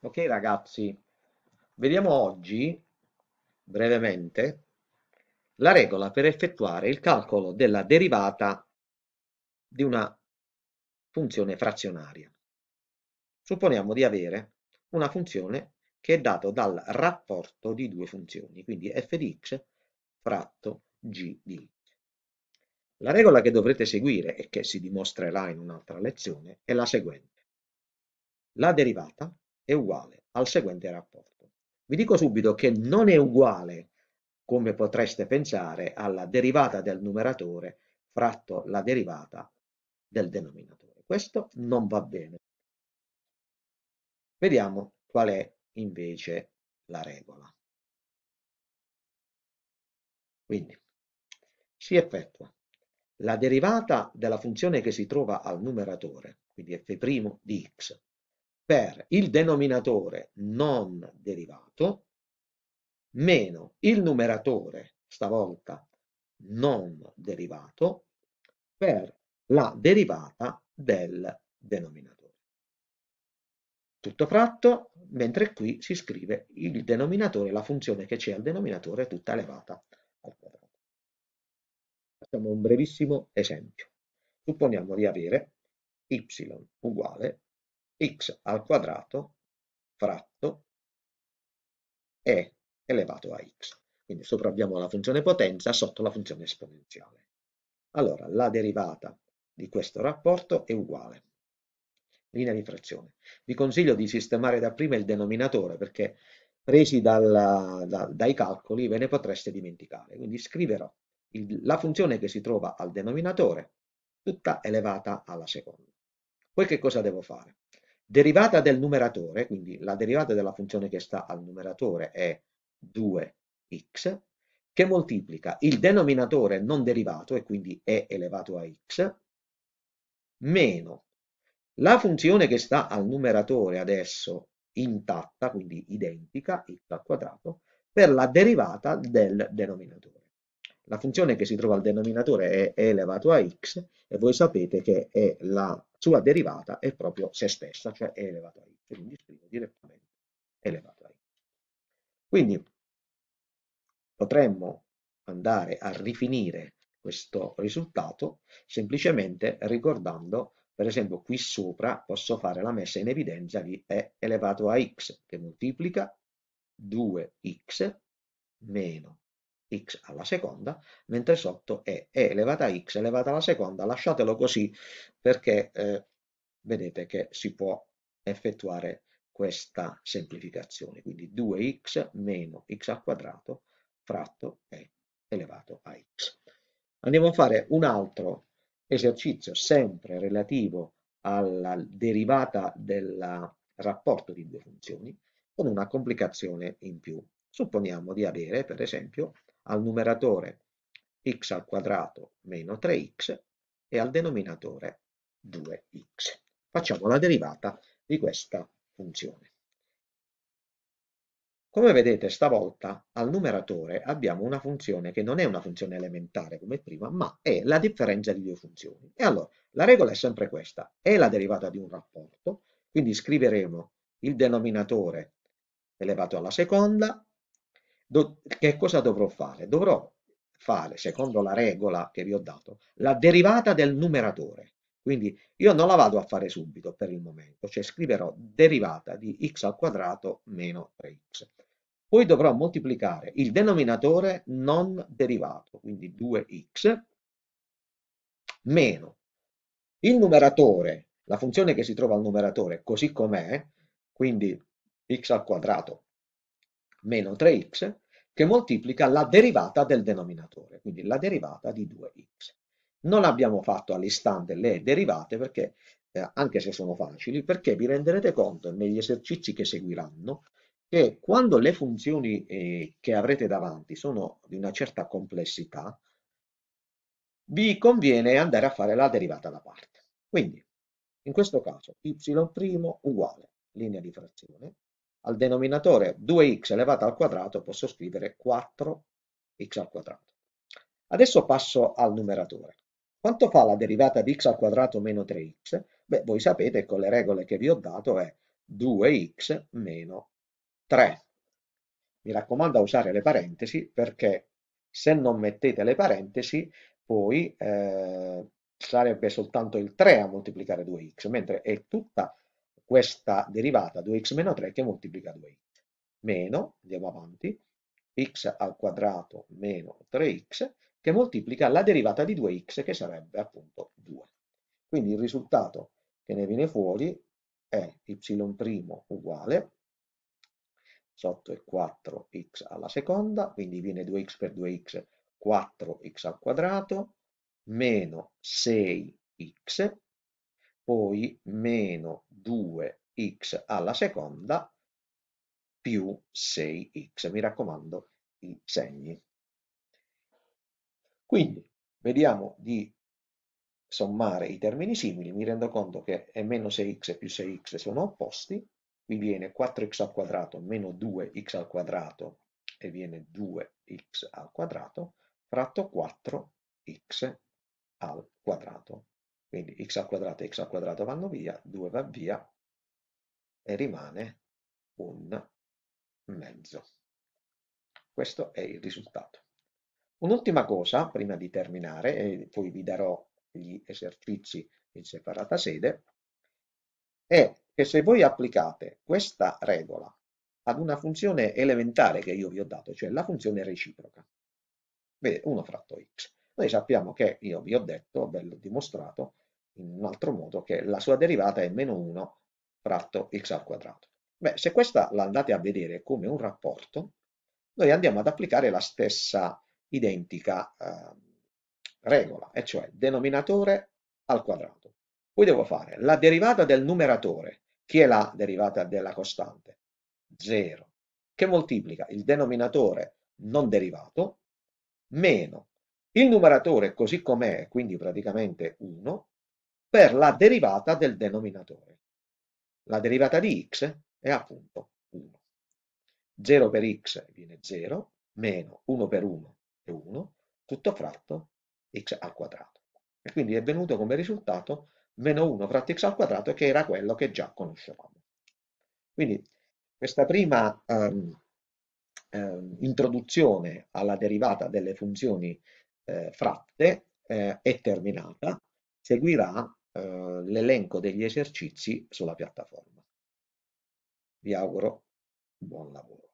Ok ragazzi, vediamo oggi brevemente la regola per effettuare il calcolo della derivata di una funzione frazionaria. Supponiamo di avere una funzione che è data dal rapporto di due funzioni, quindi f di x fratto g di x. La regola che dovrete seguire e che si dimostrerà in un'altra lezione è la seguente. La derivata è uguale al seguente rapporto. Vi dico subito che non è uguale, come potreste pensare, alla derivata del numeratore fratto la derivata del denominatore. Questo non va bene. Vediamo qual è invece la regola. Quindi si effettua la derivata della funzione che si trova al numeratore, quindi f' di x, per il denominatore non derivato meno il numeratore, stavolta non derivato, per la derivata del denominatore. Tutto fratto, mentre qui si scrive il denominatore, la funzione che c'è al denominatore è tutta elevata al quadrato. Facciamo un brevissimo esempio. Supponiamo di avere y uguale x al quadrato fratto e elevato a x. Quindi sopra abbiamo la funzione potenza, sotto la funzione esponenziale. Allora, la derivata di questo rapporto è uguale. Linea di frazione. Vi consiglio di sistemare dapprima il denominatore perché presi dalla, da, dai calcoli ve ne potreste dimenticare. Quindi scriverò il, la funzione che si trova al denominatore tutta elevata alla seconda. Poi che cosa devo fare? derivata del numeratore, quindi la derivata della funzione che sta al numeratore è 2x, che moltiplica il denominatore non derivato, e quindi e elevato a x, meno la funzione che sta al numeratore adesso intatta, quindi identica, x al quadrato, per la derivata del denominatore. La funzione che si trova al denominatore è e elevato a x e voi sapete che è la sua derivata è proprio se stessa, cioè e elevato a x, Quindi scrivo direttamente elevato a x. Quindi potremmo andare a rifinire questo risultato semplicemente ricordando per esempio qui sopra posso fare la messa in evidenza di E elevato a x che moltiplica 2x meno 2x x alla seconda, mentre sotto è e elevata a x elevata alla seconda, lasciatelo così perché eh, vedete che si può effettuare questa semplificazione, quindi 2x meno x al quadrato fratto e elevato a x. Andiamo a fare un altro esercizio sempre relativo alla derivata del rapporto di due funzioni con una complicazione in più. Supponiamo di avere, per esempio, al numeratore x al quadrato meno 3x e al denominatore 2x. Facciamo la derivata di questa funzione. Come vedete stavolta al numeratore abbiamo una funzione che non è una funzione elementare come prima, ma è la differenza di due funzioni. E allora la regola è sempre questa, è la derivata di un rapporto, quindi scriveremo il denominatore elevato alla seconda che cosa dovrò fare? Dovrò fare, secondo la regola che vi ho dato, la derivata del numeratore. Quindi io non la vado a fare subito per il momento, cioè scriverò derivata di x al quadrato meno 3x. Poi dovrò moltiplicare il denominatore non derivato, quindi 2x, meno il numeratore, la funzione che si trova al numeratore così com'è, quindi x al quadrato meno 3x, che moltiplica la derivata del denominatore, quindi la derivata di 2x. Non abbiamo fatto all'istante le derivate perché, eh, anche se sono facili, perché vi renderete conto negli esercizi che seguiranno che quando le funzioni eh, che avrete davanti sono di una certa complessità, vi conviene andare a fare la derivata da parte. Quindi, in questo caso, y' uguale linea di frazione, al denominatore 2x elevato al quadrato posso scrivere 4x al quadrato. Adesso passo al numeratore. Quanto fa la derivata di x al quadrato meno 3x? Beh, voi sapete con le regole che vi ho dato è 2x meno 3. Mi raccomando a usare le parentesi perché se non mettete le parentesi poi eh, sarebbe soltanto il 3 a moltiplicare 2x, mentre è tutta questa derivata 2x meno 3 che moltiplica 2x. Meno, andiamo avanti, x al quadrato meno 3x che moltiplica la derivata di 2x che sarebbe appunto 2. Quindi il risultato che ne viene fuori è y' uguale sotto è 4x alla seconda, quindi viene 2x per 2x, 4x al quadrato, meno 6x poi meno 2x alla seconda più 6x. Mi raccomando i segni. Quindi vediamo di sommare i termini simili, mi rendo conto che è meno 6x più 6x sono opposti, mi viene 4x al quadrato meno 2x al quadrato e viene 2x al quadrato fratto 4x al quadrato. Quindi x al quadrato e x al quadrato vanno via, 2 va via e rimane un mezzo. Questo è il risultato. Un'ultima cosa, prima di terminare, e poi vi darò gli esercizi in separata sede, è che se voi applicate questa regola ad una funzione elementare che io vi ho dato, cioè la funzione reciproca, vedete, 1 fratto x, noi sappiamo che, io vi ho detto, ve l'ho dimostrato in un altro modo, che la sua derivata è meno 1 fratto x al quadrato. Beh, se questa la andate a vedere come un rapporto, noi andiamo ad applicare la stessa identica eh, regola, e cioè denominatore al quadrato. Poi devo fare la derivata del numeratore, che è la derivata della costante? 0, che moltiplica il denominatore non derivato meno il numeratore così com'è, quindi praticamente 1, per la derivata del denominatore. La derivata di x è appunto 1. 0 per x viene 0, meno 1 per 1 è 1, tutto fratto x al quadrato. E quindi è venuto come risultato meno 1 fratto x al quadrato che era quello che già conoscevamo. Quindi questa prima um, um, introduzione alla derivata delle funzioni eh, fratte eh, è terminata, seguirà eh, l'elenco degli esercizi sulla piattaforma. Vi auguro buon lavoro.